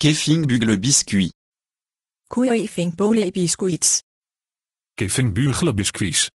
Kiffing bugle biscuit. Kuifing bole biscuits. Kiffing bugle biscuits.